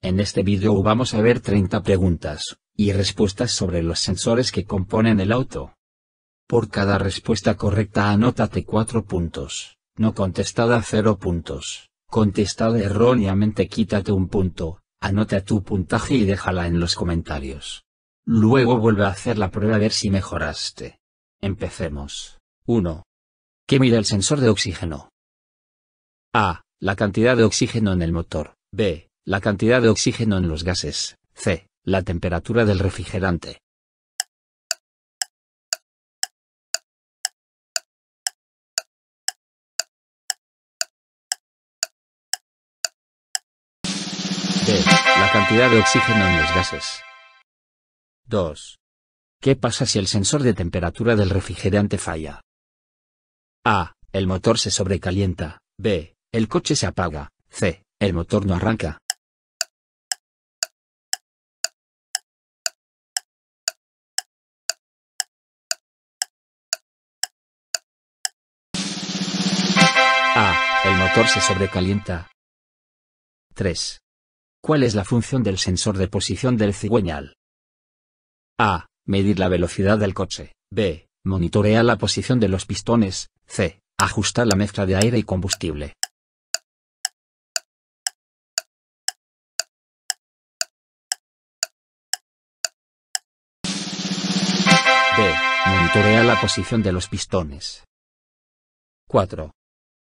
En este vídeo vamos a ver 30 preguntas y respuestas sobre los sensores que componen el auto. Por cada respuesta correcta anótate 4 puntos, no contestada 0 puntos, contestada erróneamente quítate un punto, anota tu puntaje y déjala en los comentarios. Luego vuelve a hacer la prueba a ver si mejoraste. Empecemos. 1. ¿Qué mide el sensor de oxígeno? A. La cantidad de oxígeno en el motor. B la cantidad de oxígeno en los gases, c, la temperatura del refrigerante. d, la cantidad de oxígeno en los gases. 2. ¿Qué pasa si el sensor de temperatura del refrigerante falla? A. El motor se sobrecalienta. B. El coche se apaga. C. El motor no arranca. sobrecalienta. 3. ¿Cuál es la función del sensor de posición del cigüeñal? A. Medir la velocidad del coche. B. Monitorear la posición de los pistones. C. Ajustar la mezcla de aire y combustible. B. Monitorear la posición de los pistones. 4.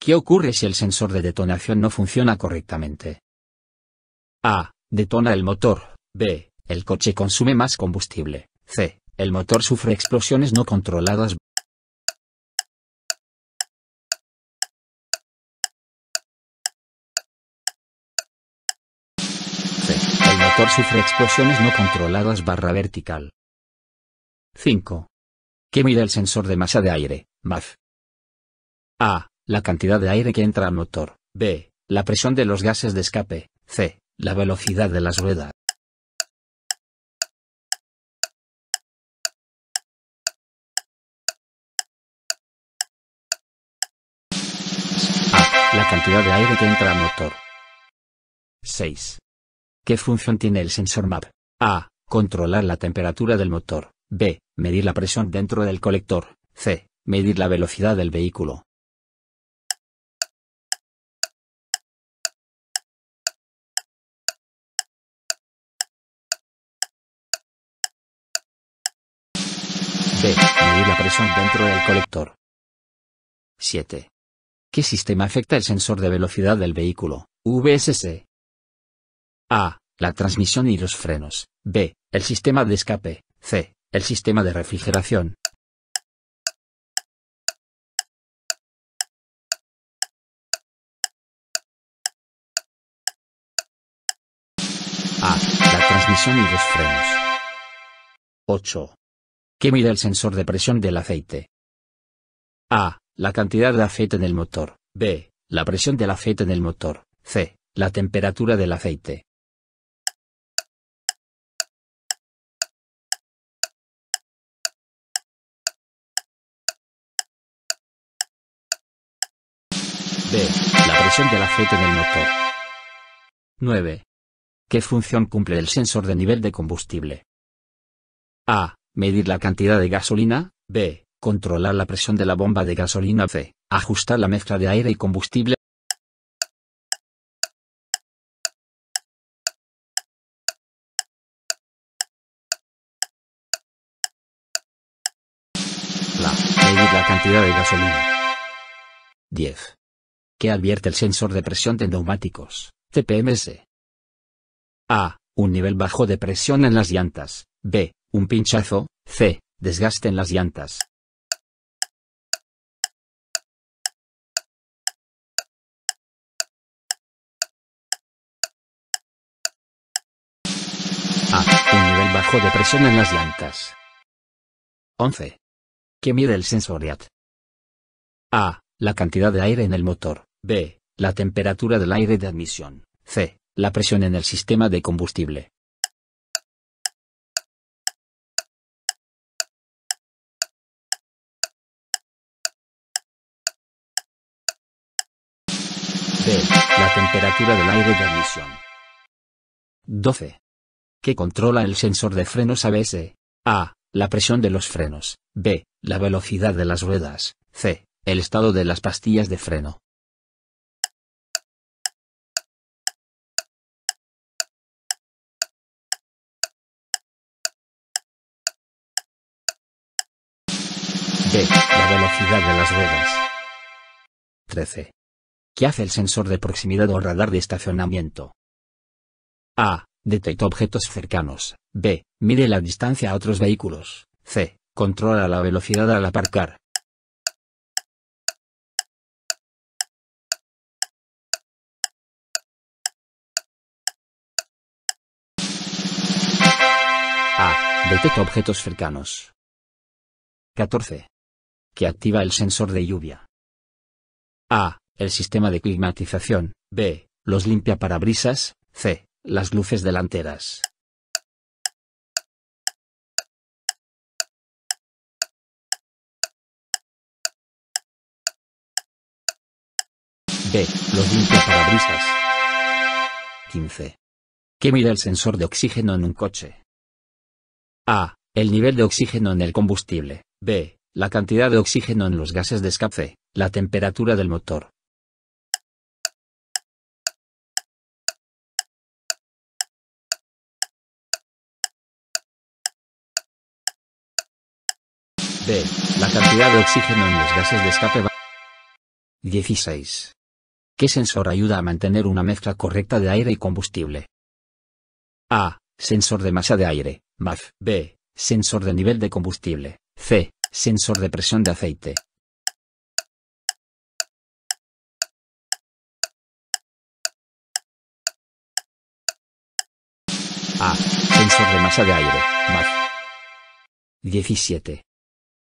¿Qué ocurre si el sensor de detonación no funciona correctamente? A. Detona el motor. B. El coche consume más combustible. C. El motor sufre explosiones no controladas. C. El motor sufre explosiones no controladas barra vertical. 5. ¿Qué mide el sensor de masa de aire, MAF? A la cantidad de aire que entra al motor, b, la presión de los gases de escape, c, la velocidad de las ruedas. A, la cantidad de aire que entra al motor. 6. ¿Qué función tiene el sensor MAP? A. Controlar la temperatura del motor. B. Medir la presión dentro del colector. C. Medir la velocidad del vehículo. son dentro del colector. 7. ¿Qué sistema afecta el sensor de velocidad del vehículo? VSC. A. La transmisión y los frenos. B. El sistema de escape. C. El sistema de refrigeración. A. La transmisión y los frenos. 8. ¿Qué mide el sensor de presión del aceite. A. La cantidad de aceite en el motor. B. La presión del aceite en el motor. C. La temperatura del aceite. B. La presión del aceite en el motor. 9. ¿Qué función cumple el sensor de nivel de combustible? A medir la cantidad de gasolina, b. controlar la presión de la bomba de gasolina, c. ajustar la mezcla de aire y combustible. La, medir la cantidad de gasolina. 10. ¿Qué advierte el sensor de presión de neumáticos, TPMS? A. Un nivel bajo de presión en las llantas. B. Un pinchazo, c, desgaste en las llantas. A. Un nivel bajo de presión en las llantas. 11. ¿Qué mide el sensoriat? A. La cantidad de aire en el motor. B. La temperatura del aire de admisión. C. La presión en el sistema de combustible. C. La temperatura del aire de admisión. 12. ¿Qué controla el sensor de frenos ABS? A. La presión de los frenos. B. La velocidad de las ruedas. C. El estado de las pastillas de freno. B. La velocidad de las ruedas. 13. ¿Qué hace el sensor de proximidad o radar de estacionamiento? A. Detecta objetos cercanos. B. Mide la distancia a otros vehículos. C. Controla la velocidad al aparcar. A. Detecta objetos cercanos. 14. Que activa el sensor de lluvia. A el sistema de climatización, b. los limpiaparabrisas, c. las luces delanteras. B. Los limpiaparabrisas. 15. ¿Qué mide el sensor de oxígeno en un coche? A. El nivel de oxígeno en el combustible. B. La cantidad de oxígeno en los gases de escape. La temperatura del motor. B. La cantidad de oxígeno en los gases de escape va 16. ¿Qué sensor ayuda a mantener una mezcla correcta de aire y combustible? A. Sensor de masa de aire, MAF. B. Sensor de nivel de combustible, C. Sensor de presión de aceite, A. Sensor de masa de aire. MAF. 17.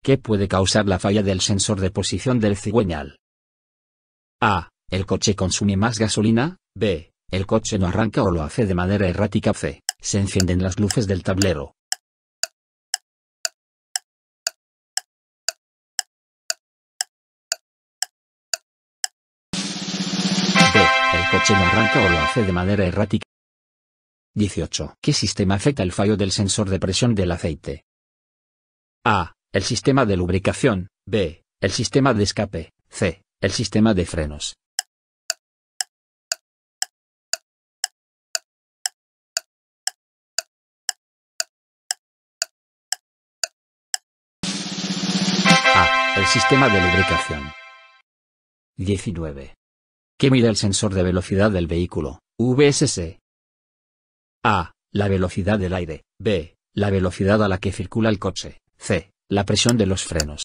¿Qué puede causar la falla del sensor de posición del cigüeñal? A. El coche consume más gasolina. B. El coche no arranca o lo hace de manera errática. C. Se encienden las luces del tablero. B. El coche no arranca o lo hace de manera errática. 18. ¿Qué sistema afecta el fallo del sensor de presión del aceite? A el sistema de lubricación, B, el sistema de escape, C, el sistema de frenos. A, el sistema de lubricación. 19. ¿Qué mide el sensor de velocidad del vehículo? VSC. A. La velocidad del aire. B. La velocidad a la que circula el coche. C. La presión de los frenos.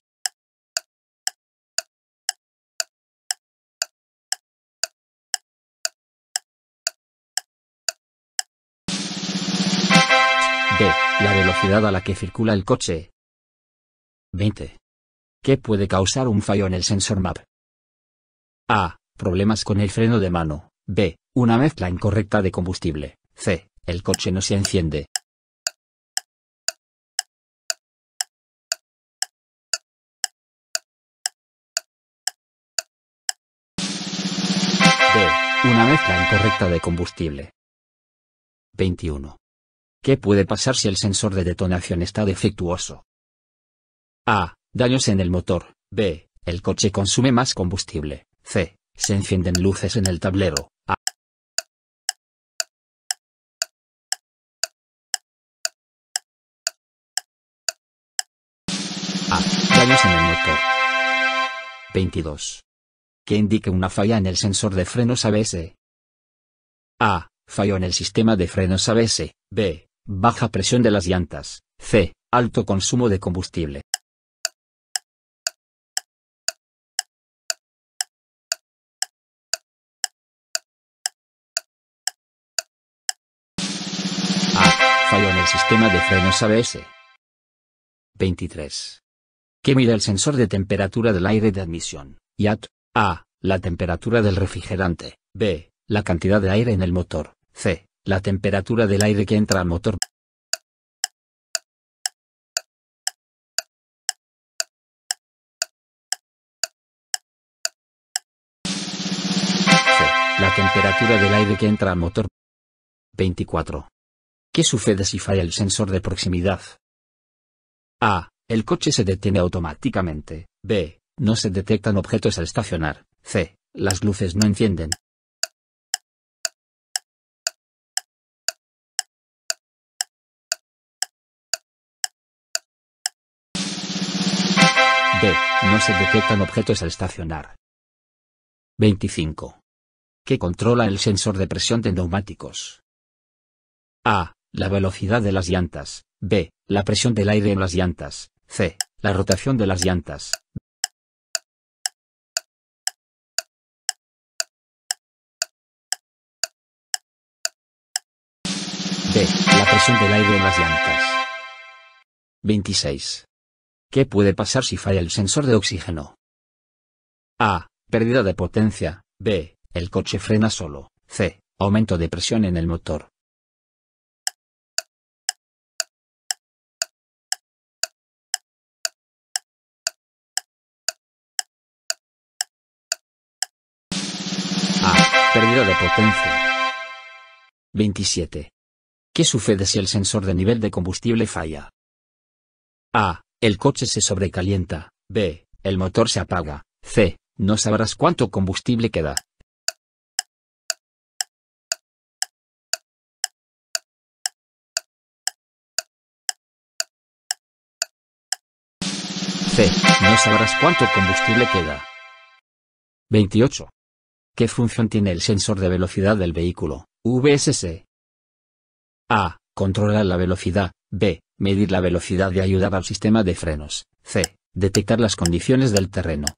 B. La velocidad a la que circula el coche. 20. ¿Qué puede causar un fallo en el sensor MAP? A. Problemas con el freno de mano. B. Una mezcla incorrecta de combustible. C. El coche no se enciende. Una mezcla incorrecta de combustible. 21. ¿Qué puede pasar si el sensor de detonación está defectuoso? A. Daños en el motor. B. El coche consume más combustible. C. Se encienden luces en el tablero. A. Daños en el motor. 22 que indique una falla en el sensor de frenos ABS. A. Fallo en el sistema de frenos ABS. B. Baja presión de las llantas. C. Alto consumo de combustible. A. Fallo en el sistema de frenos ABS. 23. ¿Qué mide el sensor de temperatura del aire de admisión? IAT. A. La temperatura del refrigerante. B. La cantidad de aire en el motor. C. La temperatura del aire que entra al motor. C. la temperatura del aire que entra al motor. 24. ¿Qué sucede si falla el sensor de proximidad? A. El coche se detiene automáticamente. B. No se detectan objetos al estacionar. C. Las luces no encienden. B. No se detectan objetos al estacionar. 25. ¿Qué controla el sensor de presión de neumáticos? A. La velocidad de las llantas. B. La presión del aire en las llantas. C. La rotación de las llantas. b. La presión del aire en las llantas. 26. ¿Qué puede pasar si falla el sensor de oxígeno? A. Pérdida de potencia. B. El coche frena solo. C. Aumento de presión en el motor. A. Pérdida de potencia. 27. ¿Qué sucede si el sensor de nivel de combustible falla? A. El coche se sobrecalienta. B. El motor se apaga. C. No sabrás cuánto combustible queda. C. No sabrás cuánto combustible queda. 28. ¿Qué función tiene el sensor de velocidad del vehículo? VSC. A. Controlar la velocidad. B. Medir la velocidad y ayudar al sistema de frenos. C. Detectar las condiciones del terreno.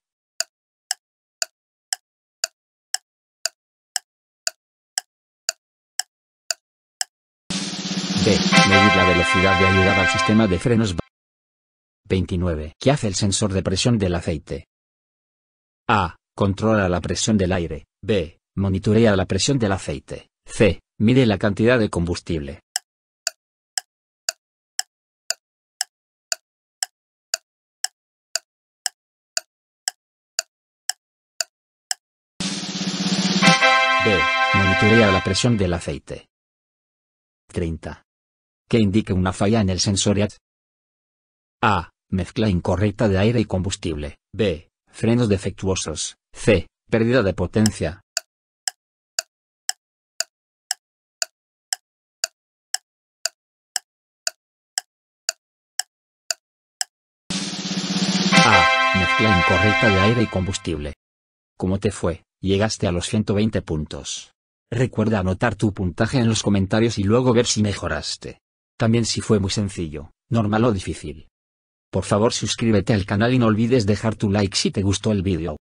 B. Medir la velocidad y ayudar al sistema de frenos. 29. ¿Qué hace el sensor de presión del aceite? A. Controla la presión del aire. B. Monitorea la presión del aceite. C. Mide la cantidad de combustible. B. Monitorea la presión del aceite. 30. Que indique una falla en el sensor e A. Mezcla incorrecta de aire y combustible. B. Frenos defectuosos. C. Pérdida de potencia. la incorrecta de aire y combustible. ¿Cómo te fue? Llegaste a los 120 puntos. Recuerda anotar tu puntaje en los comentarios y luego ver si mejoraste. También si fue muy sencillo, normal o difícil. Por favor suscríbete al canal y no olvides dejar tu like si te gustó el vídeo.